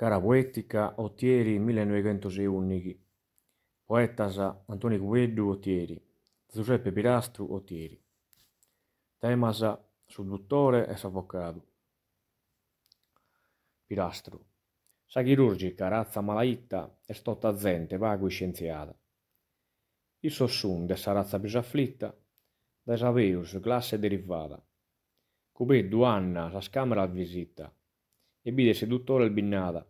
cara poetica Ottieri 1906 Unnichi, Poetasa Antoni Gueddu Ottieri, Giuseppe Pirastru Ottieri. Temasa Subduttore e Savvoccadu. Pirastru. Sa chirurgica, razza malaitta e stotta zente, vago e scienziata. Il sossun de sa razza più afflitta, da saveus classe derivata. Cubè duanna sa scamera a visita, e bide seduttore il binnata,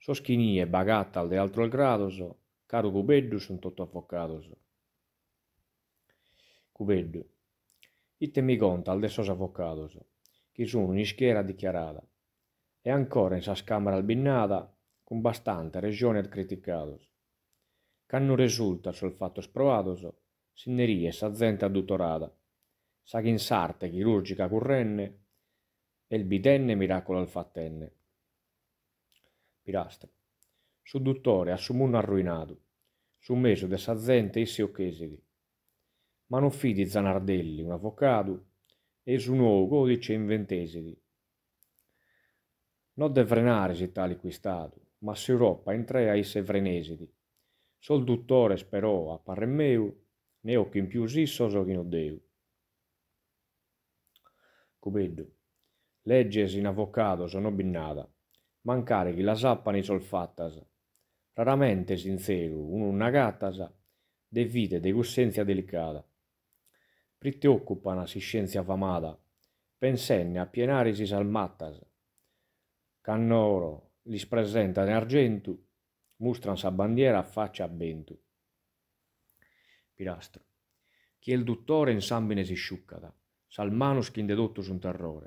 Sos bagatta al de altro il grados, caro Cubeddu sono tutto avvocados. Cubeddu, itte mi conta al de sos avvocados, che sono in schiera dichiarata, e ancora in sa scamera albinnata, con bastante regione criticados. Canno risulta sul fatto sprovados, sinnerie sa zente addutorata, sa che in sarte chirurgica currenne, e il bitenne miracolo al fattenne pilastri. Sudduttore assumun arruinadu. meso de sazente issi occhesidi. Ma non fidi Zanardelli, un avvocado, e su nuovo dice inventesidi. Non de frenare vrenarisi tali qui stadu, ma si Europa entrea isse vrenesidi. Sol duttore spero, a parre meu, ne hoc in più sisso soghino deu. Cubeddu, legges in avvocado sono binnada, mancare chi la sappani solfattas, raramente sinzeru, una gattasa, de vite de cussenzia delicata. Pritte occupana si scienza famata, pensenne a pienare si salmattas. Cannoro li spresenta in argentu, mustran sa bandiera a faccia a bentu. Pilastro. Chi è il dottore in sambine si sciuccata, salmanus chi indedotto su un terrore.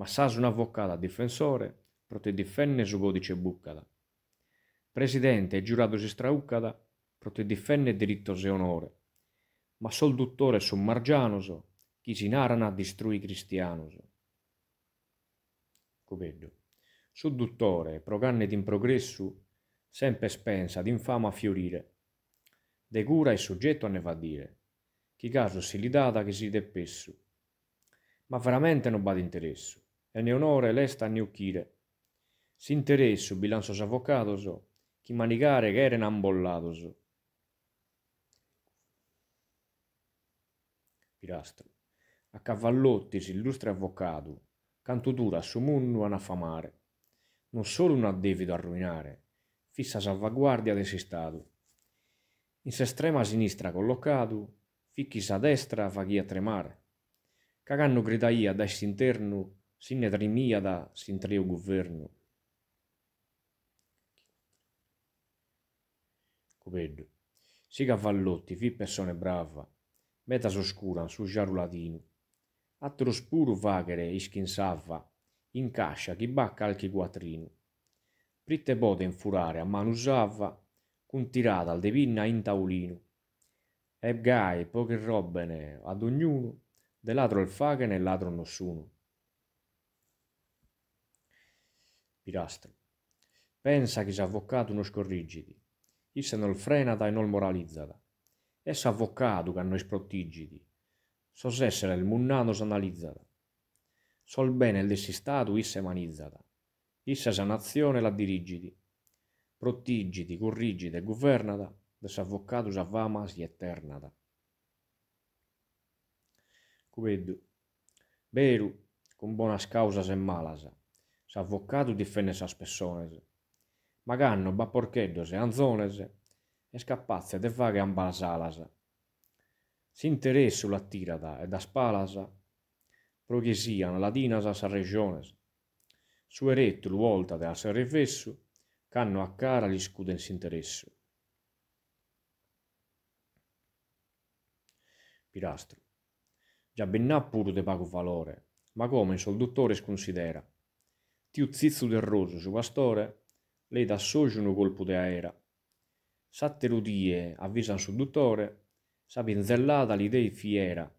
Ma Massas un avvocato a difensore, protiv defenne Zugodice Buccada. Presidente e giurato si strauccada, protiv defenne diritto se onore. Ma sol duttore son margianoso, chi si narana distrui cristianoso. Coveggio. Sul duttore, proganne in progresso, sempre spensa d'infama fiorire. De cura il soggetto a ne va dire, chi caso si li data che si deppessu. Ma veramente non bada interessu, e ne onore lesta a ne ucchire s'interesso bilanzos avocados, chi manigare che erano ambollados. Pirastro. A cavallotti si s'illustre avvocato, canto dura su munnu anafamare, non solo un addevido arruinare, fissa salvaguardia de stato. In s'estrema sinistra collocato, ficchis a destra faghia tremare. Caganno gridaia da s'interno, sinne trimia da s'intreo governo Copeddu. Si cavallotti, fi persone brava. Meta soscura, su giarulatinu. Attro spuru vaghere, ischinsava. In cascia, chi bacca al chi quattrino. Pritte bote infurare, a mano usava. Con tirata al devinna in taulinu. E gai, poche robbene, ad ognuno. De ladro il fagene e ladro nessuno. Pirastro. Pensa che si avvocato uno scorrigiti non frenata e non moralizzata. Essa avvocato che a noi sprottigiti. Sos essere il munnano sanalizzata. Sol bene il dessi stato issa emanizzata. Issa sa nazione la dirigiti. Prottigiti, corrigita e governata, sa avvama si eternata. Cuveddu. Beru, con buona causas se malasa, s'avvocato difende sa spessones Maganno, Baporcheddose, Anzonese e scappazze de vaghe faghe ambalsalasa. S'interessu la tirada e da spalasa proghesian la dinasa sa regiones. Su eretto l'uolta de della serrevessu, canno a cara gli scuden s'interessu. Pilastro. Già bennà pur de pago valore, ma come il solduttore sconsidera. Tiu zizzu del rosso su pastore, lei dà soggiorno colpo di aera. Satte rodie avvisan sul dottore, sa pinzellata l'idea fiera.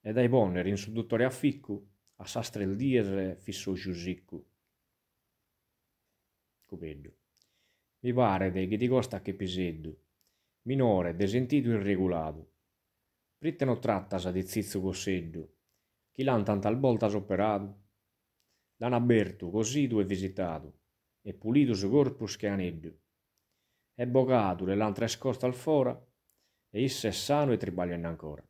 E dai bonner in sul dottore a ficco, a sastre il diesre fissò giusicco. Copeggio. Mi pare che ti costa che piseddu. Minore, desentito irregolato. Pritte non sa di zizzo cosseddu. Chi l'ha tanta volta sopperato. aperto, così cosido e visitato e pulito su corpus che aneddu. E bocature l'altra scorta al fora, e isso è sano e tribagliano ancora.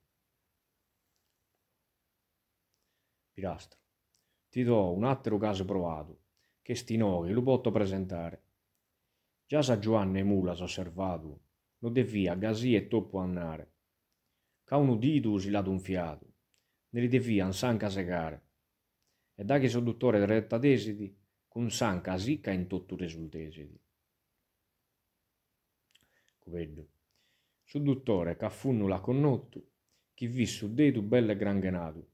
Pilastro, ti do un altro caso provato, che stinoghi lo potto presentare. Già sa Giovanni Mula s'osservato, lo devia gasì e toppo annare. Ca un udito si l'ha un fiato, ne li devia un sanca segare. E da che soddutore diretta desidi, con san Kasika in tutto il Su Coveddu. Sudduttore, la connotto, chi vi suddetu belle granghenadu.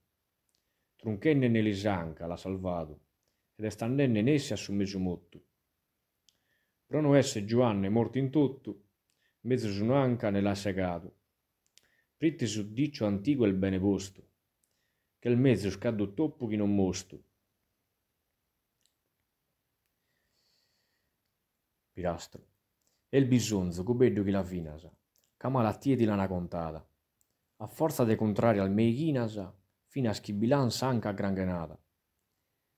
Trunchenne nell'isanca la salvato, ed estandenne in essi a su mezumottu. Prono esse Giovanni morto in tutto, mezzo su un'anca nella segadu. Pritti su diccio antico il bene posto, che il mezzo scaddo toppo chi non mostu. pilastro. El bisonzo, gobeddu chi la finasa, ca malattie di lana contata. A forza de contraria al meichinasa, fino a schibilan sanca granghenata.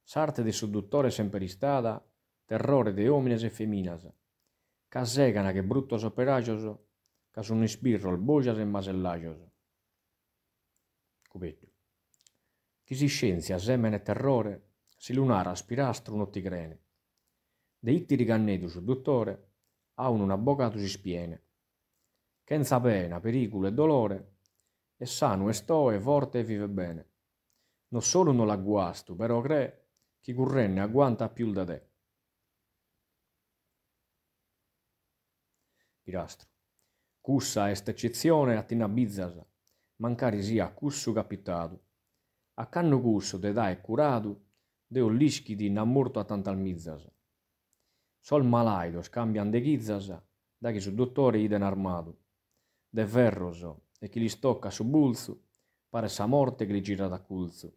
Sarte de sudduttore sempre istata, terrore de homines e femminas. Ca segana che brutto soperagioso, ca sono isbirro il bojas e masellagioso. Cubetto. Chi si scenzia semene terrore, si lunara spirastro un ottigrene. De itti ricannetu sul dottore, a un un avvocato si spiene, senza pena, pericolo e dolore, e sano e sto e forte e vive bene. Non solo non l'agguasto, però cre, chi currenne agguanta più da te. Pirastro. Cussa est eccezione a attina bizzasa, mancari sia a cussu capitato. A canno cusso te dai curato, deo lischi di innamorto a tantalmizzasa. Sol malaidos scambian de ghizas, da chi su dottore ide armadu. De ferros, e chi li stocca su bulzu, pare sa morte che li gira da culzu.